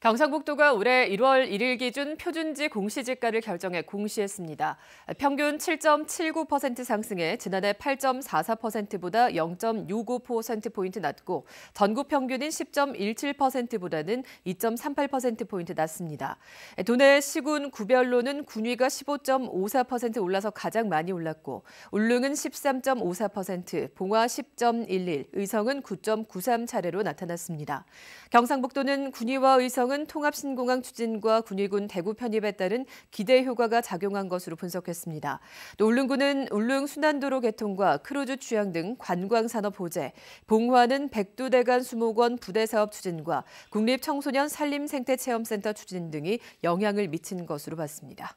경상북도가 올해 1월 1일 기준 표준지 공시지가를 결정해 공시했습니다. 평균 7.79% 상승해 지난해 8.44%보다 0.65%포인트 낮고 전국 평균인 10.17%보다는 2.38%포인트 낮습니다. 도내 시군 구별로는 군위가 15.54% 올라서 가장 많이 올랐고 울릉은 13.54%, 봉화 10.11, 의성은 9.93 차례로 나타났습니다. 경상북도는 군위와 의성 대통령은 통합신공항 추진과 군일군 대구 편입에 따른 기대 효과가 작용한 것으로 분석했습니다. 울릉군은 울릉 순환도로 개통과 크루즈 취향 등 관광산업 보제, 봉화는 백두대간 수목원 부대사업 추진과 국립청소년 산림생태체험센터 추진 등이 영향을 미친 것으로 봤습니다.